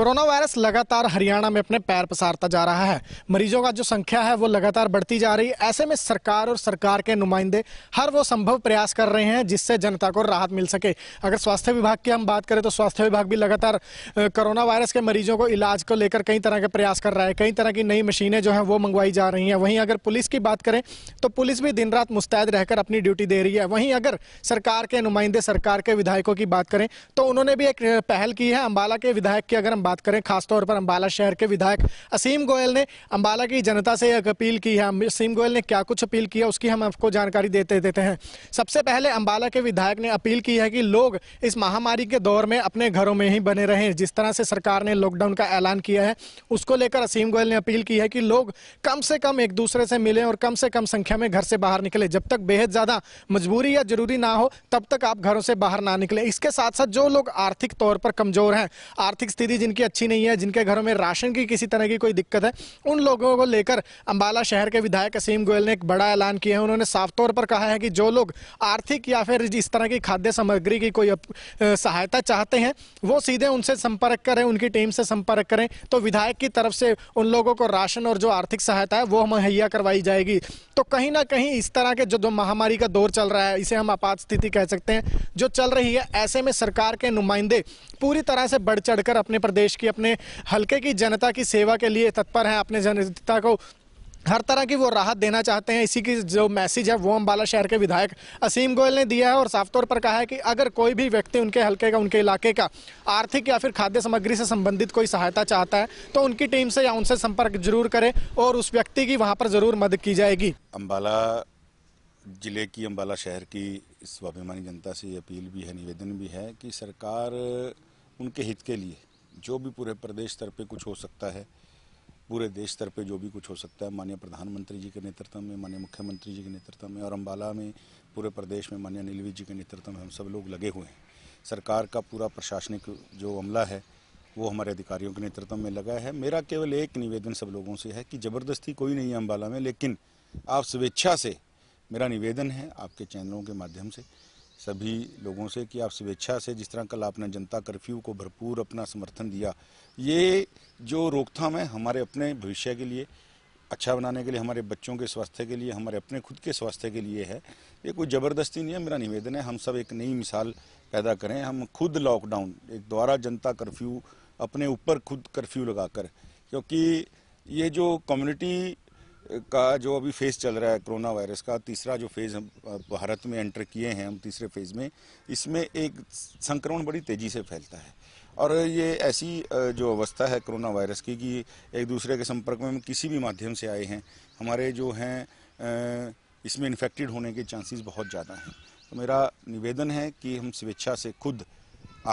corona virus लगातार हरियाणा में अपने पैर पसारता जा रहा है मरीजों का जो संख्या है वो लगातार बढ़ती जा रही है ऐसे में सरकार और सरकार के नुमाइंदे हर वो संभव प्रयास कर रहे हैं जिससे जनता को राहत मिल सके अगर स्वास्थ्य विभाग की हम बात करें तो स्वास्थ्य विभाग भी लगातार कोरोना वायरस के मरीजों को इलाज को लेकर कई तरह के प्रयास कर रहा है कई तरह की नई मशीनें जो हैं वो मंगवाई जा रही हैं वहीं अगर पुलिस की बात करें तो पुलिस भी दिन रात मुस्तैद रहकर अपनी ड्यूटी दे रही है वहीं अगर सरकार के नुमाइंदे सरकार के विधायकों की बात करें तो उन्होंने भी एक पहल की है अम्बाला के विधायक की अगर हम बात करें खासतौर पर अम्बाला शहर के विधायक असीम गोयल ने अम्बाला की जनता से एक अपील की है असीम गोयल ने क्या कुछ अपील किया उसकी हम आपको जानकारी देते देते हैं सबसे पहले अम्बाला के विधायक ने अपील की है कि लोग इस महामारी के दौर में अपने घरों में ही बने रहें जिस तरह से सरकार ने लॉकडाउन का ऐलान किया है उसको लेकर असीम गोयल ने अपील की है कि लोग कम से कम एक दूसरे से मिलें और कम से कम संख्या में घर से बाहर निकले जब तक बेहद ज़्यादा मजबूरी या जरूरी ना हो तब तक आप घरों से बाहर ना निकले इसके साथ साथ जो लोग आर्थिक तौर पर कमज़ोर हैं आर्थिक स्थिति जिनकी की अच्छी नहीं है जिनके घरों में राशन की किसी तरह की कोई दिक्कत है उन लोगों को लेकर अम्बाला शहर के विधायक असीम गोयल ने एक बड़ा ऐलान किया है उन्होंने साफ तौर पर कहा है कि जो लोग आर्थिक या फिर इस तरह की खाद्य सामग्री की कोई सहायता चाहते हैं वो सीधे उनसे संपर्क करें उनकी टीम से संपर्क करें तो विधायक की तरफ से उन लोगों को राशन और जो आर्थिक सहायता है वो मुहैया करवाई जाएगी तो कहीं ना कहीं इस तरह के जो महामारी का दौर चल रहा है इसे हम आपात स्थिति कह सकते हैं जो चल रही है ऐसे में सरकार के नुमाइंदे पूरी तरह से बढ़ चढ़कर अपने प्रदेश प्रदेश की अपने हल्के की जनता की सेवा के लिए तत्पर हैं अपने जनता को हर तरह की वो राहत देना चाहते हैं इसी की जो मैसेज है वो अम्बाला शहर के विधायक असीम गोयल ने दिया है और साफ तौर पर कहा है कि अगर कोई भी व्यक्ति उनके हल्के का उनके इलाके का आर्थिक या फिर खाद्य सामग्री से संबंधित कोई सहायता चाहता है तो उनकी टीम से या उनसे संपर्क जरूर करें और उस व्यक्ति की वहाँ पर ज़रूर मदद की जाएगी अम्बाला जिले की अम्बाला शहर की स्वाभिमानी जनता से अपील भी है निवेदन भी है कि सरकार उनके हित के लिए जो भी पूरे प्रदेश स्तर पे कुछ हो सकता है पूरे देश स्तर पे जो भी कुछ हो सकता है माननीय प्रधानमंत्री जी के नेतृत्व में माननीय मुख्यमंत्री जी के नेतृत्व में और अम्बाला में पूरे प्रदेश में माननीय नीलवी जी के नेतृत्व में हम सब लोग लगे हुए हैं सरकार का पूरा प्रशासनिक जो अमला है वो हमारे अधिकारियों के नेतृत्व में लगा है मेरा केवल एक निवेदन सब लोगों से है कि ज़बरदस्ती कोई नहीं है अम्बाला में लेकिन आप स्वेच्छा से मेरा निवेदन है आपके चैनलों के माध्यम से सभी लोगों से कि आप स्वेच्छा से जिस तरह कल आपने जनता कर्फ्यू को भरपूर अपना समर्थन दिया ये जो रोकथाम है हमारे अपने भविष्य के लिए अच्छा बनाने के लिए हमारे बच्चों के स्वास्थ्य के लिए हमारे अपने खुद के स्वास्थ्य के लिए है ये कोई ज़बरदस्ती नहीं है मेरा निवेदन है हम सब एक नई मिसाल पैदा करें हम खुद लॉकडाउन एक द्वारा जनता कर्फ्यू अपने ऊपर खुद कर्फ्यू लगाकर क्योंकि ये जो कम्युनिटी का जो अभी फेज़ चल रहा है कोरोना वायरस का तीसरा जो फेज़ हम भारत में एंटर किए हैं हम तीसरे फेज़ में इसमें एक संक्रमण बड़ी तेज़ी से फैलता है और ये ऐसी जो अवस्था है कोरोना वायरस की कि एक दूसरे के संपर्क में हम किसी भी माध्यम से आए हैं हमारे जो हैं इसमें इन्फेक्टेड होने के चांसेस बहुत ज़्यादा हैं तो मेरा निवेदन है कि हम स्वेच्छा से खुद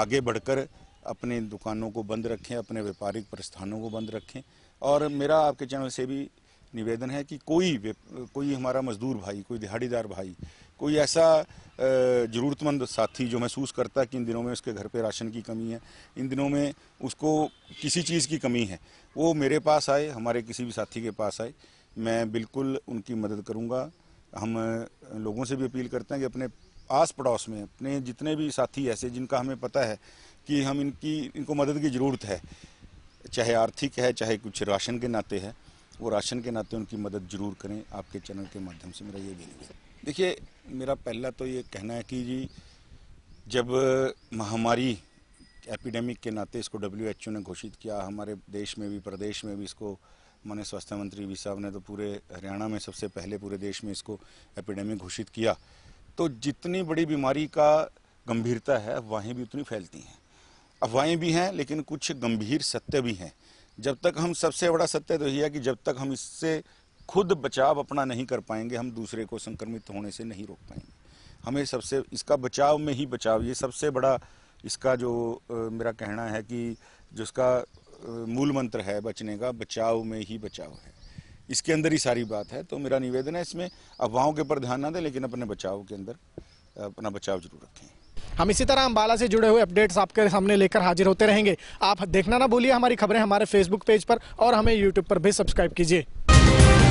आगे बढ़कर अपने दुकानों को बंद रखें अपने व्यापारिक प्रस्थानों को बंद रखें और मेरा आपके चैनल से भी निवेदन है कि कोई कोई हमारा मजदूर भाई कोई दिहाड़ीदार भाई कोई ऐसा ज़रूरतमंद साथी जो महसूस करता है कि इन दिनों में उसके घर पे राशन की कमी है इन दिनों में उसको किसी चीज़ की कमी है वो मेरे पास आए हमारे किसी भी साथी के पास आए मैं बिल्कुल उनकी मदद करूँगा हम लोगों से भी अपील करते हैं कि अपने आस पड़ोस में अपने जितने भी साथी ऐसे जिनका हमें पता है कि हम इनकी इनको मदद की ज़रूरत है चाहे आर्थिक है चाहे कुछ राशन के नाते है वो राशन के नाते उनकी मदद जरूर करें आपके चैनल के माध्यम से मेरा ये भी निवेदन देखिए मेरा पहला तो ये कहना है कि जी जब महामारी एपिडेमिक के नाते इसको डब्ल्यू एच ओ ने घोषित किया हमारे देश में भी प्रदेश में भी इसको माने स्वास्थ्य मंत्री भी साहब ने तो पूरे हरियाणा में सबसे पहले पूरे देश में इसको एपिडेमिक घोषित किया तो जितनी बड़ी बीमारी का गंभीरता है अफवाहें भी उतनी फैलती हैं अफवाहें भी हैं लेकिन कुछ गंभीर सत्य भी हैं जब तक हम सबसे बड़ा सत्य तो यही है कि जब तक हम इससे खुद बचाव अपना नहीं कर पाएंगे हम दूसरे को संक्रमित होने से नहीं रोक पाएंगे हमें सबसे इसका बचाव में ही बचाव ये सबसे बड़ा इसका जो आ, मेरा कहना है कि जो इसका मूल मंत्र है बचने का बचाव में ही बचाव है इसके अंदर ही सारी बात है तो मेरा निवेदन है इसमें अफवाहों के ऊपर ध्यान ना दें लेकिन अपने बचाव के अंदर अपना बचाव जरूर रखें हम इसी तरह अम्बाला से जुड़े हुए अपडेट्स आपके सामने लेकर हाजिर होते रहेंगे आप देखना ना भूलिए हमारी खबरें हमारे फेसबुक पेज पर और हमें यूट्यूब पर भी सब्सक्राइब कीजिए